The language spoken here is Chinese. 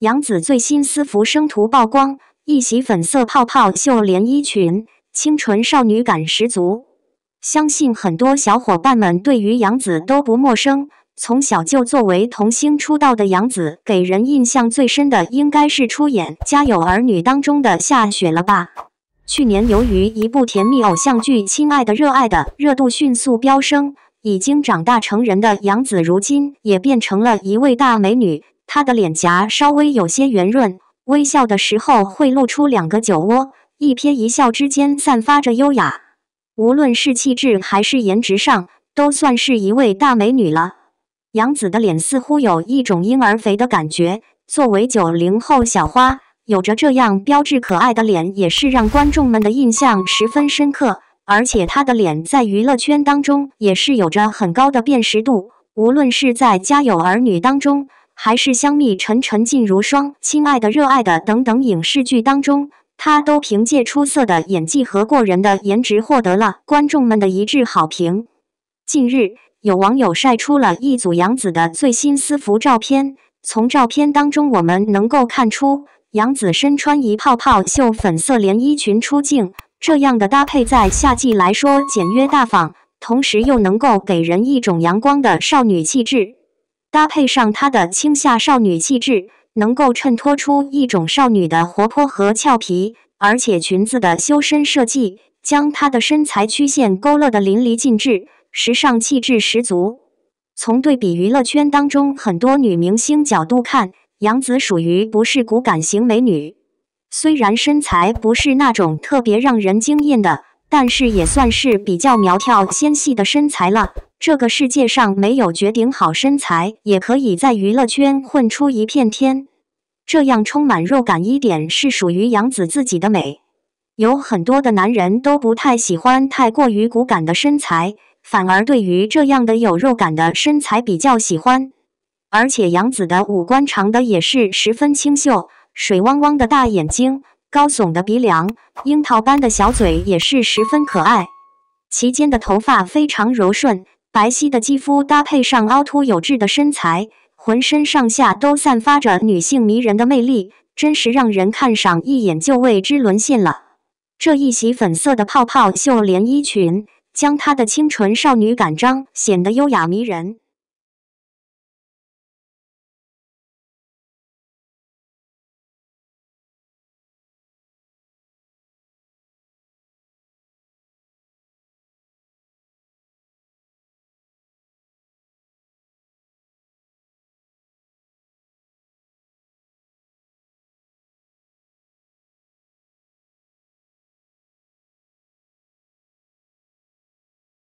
杨紫最新私服生图曝光，一袭粉色泡泡袖连衣裙，清纯少女感十足。相信很多小伙伴们对于杨紫都不陌生。从小就作为童星出道的杨紫，给人印象最深的应该是出演《家有儿女》当中的夏雪了吧？去年由于一部甜蜜偶像剧《亲爱的热爱的》，热度迅速飙升。已经长大成人的杨紫如今也变成了一位大美女。她的脸颊稍微有些圆润，微笑的时候会露出两个酒窝，一瞥一笑之间散发着优雅。无论是气质还是颜值上，都算是一位大美女了。杨子的脸似乎有一种婴儿肥的感觉，作为九零后小花，有着这样标致可爱的脸，也是让观众们的印象十分深刻。而且她的脸在娱乐圈当中也是有着很高的辨识度，无论是在《家有儿女》当中。还是香蜜沉沉烬如霜、亲爱的、热爱的等等影视剧当中，她都凭借出色的演技和过人的颜值获得了观众们的一致好评。近日，有网友晒出了一组杨紫的最新私服照片。从照片当中，我们能够看出，杨紫身穿一泡泡袖粉色连衣裙出镜，这样的搭配在夏季来说简约大方，同时又能够给人一种阳光的少女气质。搭配上她的青夏少女气质，能够衬托出一种少女的活泼和俏皮，而且裙子的修身设计将她的身材曲线勾勒的淋漓尽致，时尚气质十足。从对比娱乐圈当中很多女明星角度看，杨紫属于不是骨感型美女，虽然身材不是那种特别让人惊艳的，但是也算是比较苗条纤细的身材了。这个世界上没有绝顶好身材，也可以在娱乐圈混出一片天。这样充满肉感一点是属于杨子自己的美。有很多的男人都不太喜欢太过于骨感的身材，反而对于这样的有肉感的身材比较喜欢。而且杨子的五官长得也是十分清秀，水汪汪的大眼睛，高耸的鼻梁，樱桃般的小嘴也是十分可爱。其间的头发非常柔顺。白皙的肌肤搭配上凹凸有致的身材，浑身上下都散发着女性迷人的魅力，真是让人看上一眼就为之沦陷了。这一袭粉色的泡泡袖连衣裙，将她的清纯少女感彰显得优雅迷人。